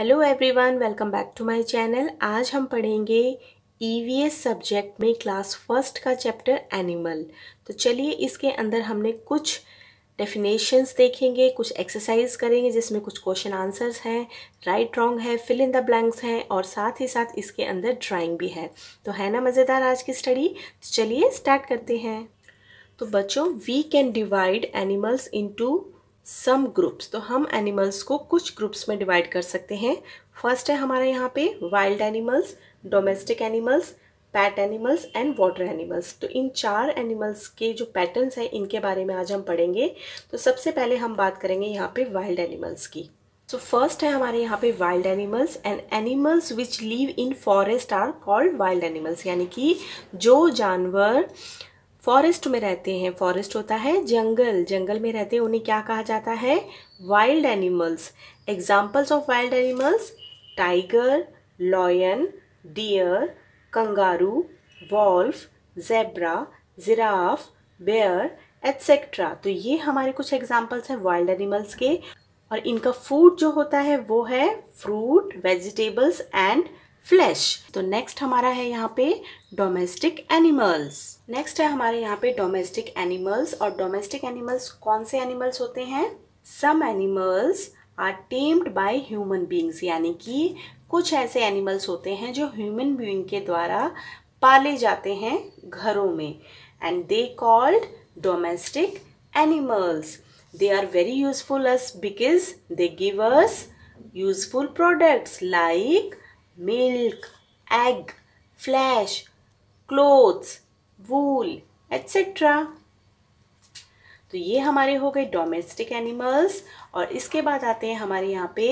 Hello everyone welcome back to my channel आज हम पढ़ेंगे ईवीएस e सब्जेक्ट में क्लास फर्स्ट का चैप्टर एनिमल तो चलिए इसके अंदर हमने कुछ डेफिनेशंस देखेंगे कुछ एक्सरसाइज करेंगे जिसमें कुछ क्वेश्चन आंसर्स हैं राइट रॉन्ग है फिल इन द ब्लैंक्स हैं और साथ ही साथ इसके अंदर ड्राइंग भी है तो है ना मज़ेदार आज की स्टडी तो चलिए स्टार्ट करते हैं तो बच्चों we can divide animals into some groups तो हम एनिमल्स को कुछ ग्रुप्स में डिवाइड कर सकते हैं फर्स्ट है हमारे यहाँ पे wild animals domestic animals pet animals and water animals तो इन चार एनिमल्स के जो पैटर्न्स हैं इनके बारे में आज हम पढ़ेंगे तो सबसे पहले हम बात करेंगे यहाँ पे वाइल्ड एनिमल्स की सो so फर्स्ट है हमारे यहाँ पे wild animals and animals which live in forest are called wild animals यानी कि जो जानवर फॉरेस्ट में रहते हैं फॉरेस्ट होता है जंगल जंगल में रहते हैं उन्हें क्या कहा जाता है wild animals examples of wild animals tiger lion deer kangaroo wolf zebra giraffe bear etcetera तो ये हमारे कुछ एग्जाम्पल्स हैं वाइल्ड एनिमल्स के और इनका फूड जो होता है वो है फ्रूट वेजिटेबल्स एंड फ्लैश तो नेक्स्ट हमारा है यहाँ पे डोमेस्टिक एनिमल्स नेक्स्ट है हमारे यहाँ पे डोमेस्टिक एनिमल्स और डोमेस्टिक एनिमल्स कौन से एनिमल्स होते हैं some animals are tamed by human beings यानी कि कुछ ऐसे एनिमल्स होते हैं जो ह्यूमन बीइंग के द्वारा पाले जाते हैं घरों में and they called domestic animals they are very useful us because they give us useful products like milk, egg, flesh, clothes, wool, etc. तो ये हमारे हो गए डोमेस्टिक एनिमल्स और इसके बाद आते हैं हमारे यहाँ पे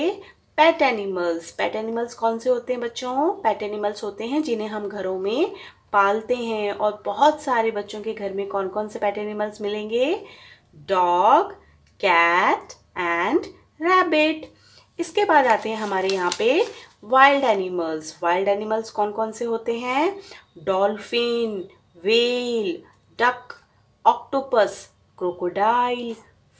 पेट एनिमल्स पेट एनिमल्स कौन से होते हैं बच्चों पेट एनिमल्स होते हैं जिन्हें हम घरों में पालते हैं और बहुत सारे बच्चों के घर में कौन कौन से पेट एनिमल्स मिलेंगे डॉग कैट एंड रैबिट इसके बाद आते हैं हमारे यहाँ पे वाइल्ड एनिमल्स वाइल्ड एनिमल्स कौन कौन से होते हैं dolphin whale duck octopus crocodile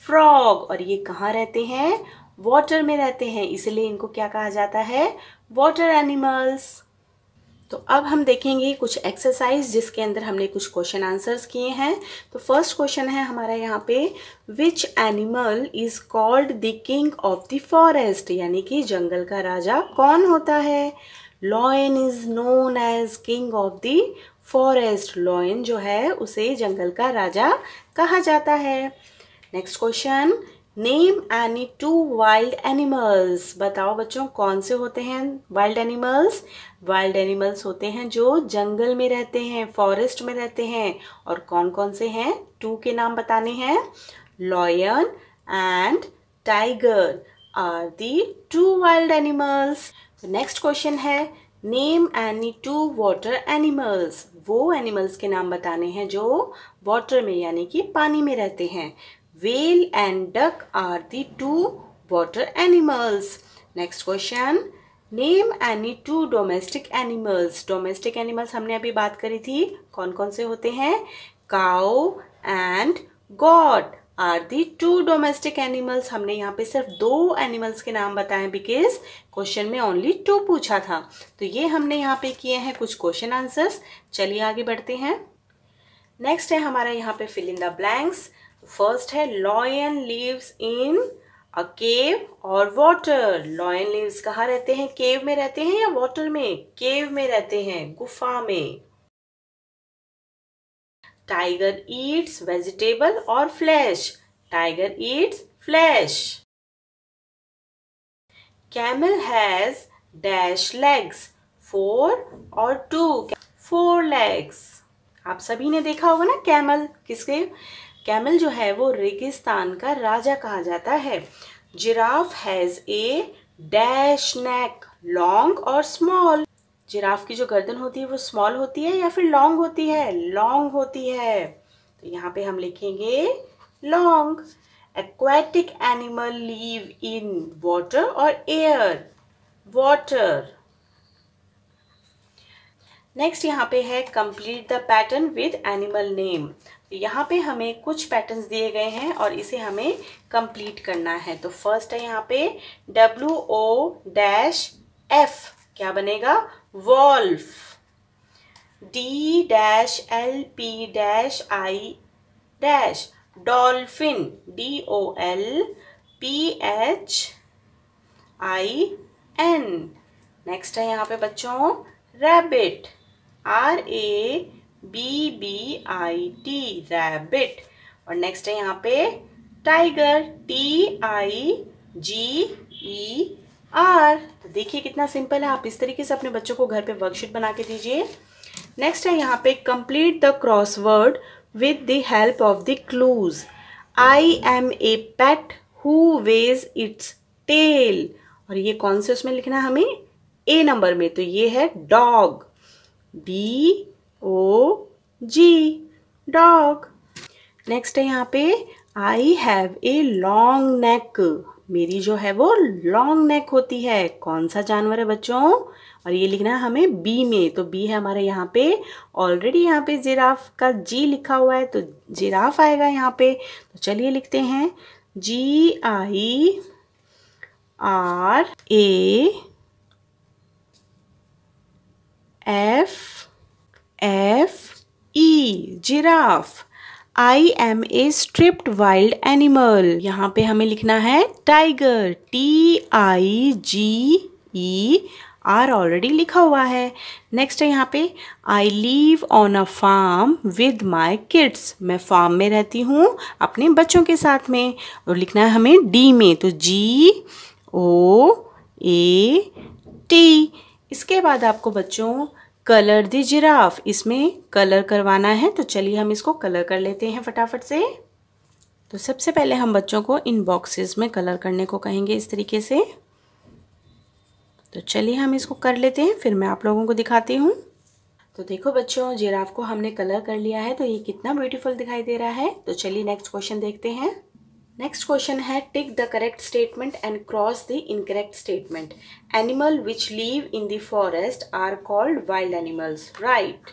frog और ये कहाँ रहते हैं वाटर में रहते हैं इसलिए इनको क्या कहा जाता है वाटर एनिमल्स तो अब हम देखेंगे कुछ एक्सरसाइज जिसके अंदर हमने कुछ क्वेश्चन आंसर्स किए हैं तो फर्स्ट क्वेश्चन है हमारा यहाँ पे which animal is called the king of the forest यानी कि जंगल का राजा कौन होता है lion is known as king of the forest lion जो है उसे जंगल का राजा कहा जाता है next question name any two wild animals बताओ बच्चों कौन से होते हैं वाइल्ड एनिमल्स वाइल्ड एनिमल्स होते हैं जो जंगल में रहते हैं फॉरेस्ट में रहते हैं और कौन कौन से हैं टू के नाम बताने हैं lion and tiger are the two wild animals next question है name any two water animals वो एनिमल्स के नाम बताने हैं जो वाटर में यानी कि पानी में रहते हैं Whale and duck are the two water animals. Next question. Name any two domestic animals domestic animals हमने अभी बात करी थी कौन कौन से होते हैं cow and goat are the two domestic animals हमने यहाँ पे सिर्फ दो एनिमल्स के नाम बताए बिकॉज क्वेश्चन में ओनली टू पूछा था तो ये हमने यहाँ पे किए हैं कुछ क्वेश्चन आंसर्स चलिए आगे बढ़ते हैं नेक्स्ट है हमारा यहाँ पे fill in the blanks first है lion lives in a cave और वाटर लॉयन लिव्स कहाँ रहते हैं केव में रहते हैं या वाटर में केव में रहते हैं गुफा में टाइगर ईट्स वेजिटेबल और flesh tiger eats flesh camel has dash legs four और टू फोर लेग्स आप सभी ने देखा होगा ना कैमल किसके कैमल जो है वो रेगिस्तान का राजा कहा जाता है giraffe has a dash neck long और स्मॉल जिराफ की जो गर्दन होती है वो स्मॉल होती है या फिर लॉन्ग होती है लॉन्ग होती है तो यहाँ पे हम लिखेंगे long aquatic animal live in water और एयर वाटर नेक्स्ट यहाँ पे है complete the pattern with animal name यहाँ पे हमें कुछ पैटर्न्स दिए गए हैं और इसे हमें कंप्लीट करना है तो फर्स्ट है यहाँ पे डब्ल्यू ओ डैश एफ क्या बनेगा wolf D dash L P dash I dash dolphin D O L P H I N next है यहाँ पे बच्चों rabbit R A B B I T rabbit और नेक्स्ट है यहाँ पे tiger T I G E R तो देखिए कितना सिंपल है आप इस तरीके से अपने बच्चों को घर पे वर्कशीट बना के दीजिए नेक्स्ट है यहाँ पे complete the crossword with the help of the clues I am a pet who wags its tail और ये कौन से उसमें लिखना है हमें ए नंबर में तो ये है dog B O G dog next है यहाँ पे I have a long neck मेरी जो है वो लॉन्ग नेक होती है कौन सा जानवर है बच्चों और ये लिखना है हमें बी में तो बी है हमारे यहाँ पे ऑलरेडी यहाँ पे जिराफ का जी लिखा हुआ है तो जिराफ आएगा यहाँ पे तो चलिए लिखते हैं G I R A F F E giraffe I am a striped wild animal यहाँ पे हमें लिखना है tiger T I G E R already लिखा हुआ है नेक्स्ट है यहाँ पे I live on a farm with my kids मैं फार्म में रहती हूँ अपने बच्चों के साथ में और लिखना है हमें डी में तो जी ओ ए टी इसके बाद आपको बच्चों कलर दी जिराफ इसमें कलर करवाना है तो चलिए हम इसको कलर कर लेते हैं फटाफट से तो सबसे पहले हम बच्चों को इन बॉक्सेस में कलर करने को कहेंगे इस तरीके से तो चलिए हम इसको कर लेते हैं फिर मैं आप लोगों को दिखाती हूँ तो देखो बच्चों जिराफ को हमने कलर कर लिया है तो ये कितना ब्यूटीफुल दिखाई दे रहा है तो चलिए नेक्स्ट क्वेश्चन देखते हैं नेक्स्ट क्वेश्चन है tick the correct statement and cross the incorrect statement animal which live in the forest are called wild animals right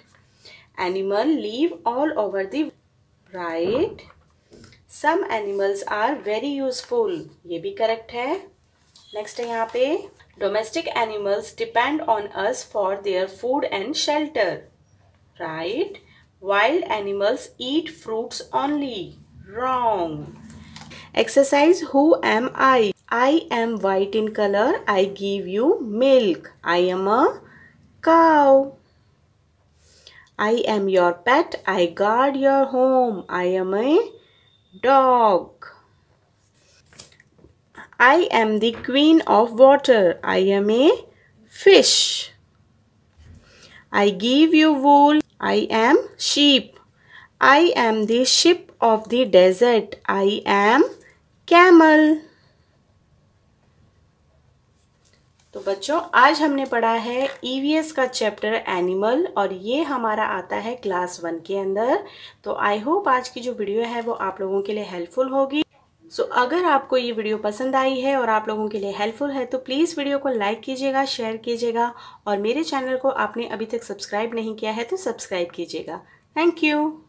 animal live all over the right some animals are very useful ये भी correct है next है यहाँ पे domestic animals depend on us for their food and shelter right wild animals eat fruits only wrong Exercise Who am I? I am white in color. I give you milk. I am a cow. I am your pet. I guard your home. I am a dog. I am the queen of water. I am a fish. I give you wool. I am sheep. I am the ship of the desert. I am camel तो बच्चों आज हमने पढ़ा है EVS e का chapter animal और ये हमारा आता है क्लास वन के अंदर तो आई होप आज की जो वीडियो है वो आप लोगों के लिए हेल्पफुल होगी सो so, अगर आपको ये वीडियो पसंद आई है और आप लोगों के लिए हेल्पफुल है तो प्लीज़ वीडियो को लाइक कीजिएगा शेयर कीजिएगा और मेरे चैनल को आपने अभी तक सब्सक्राइब नहीं किया है तो सब्सक्राइब कीजिएगा थैंक यू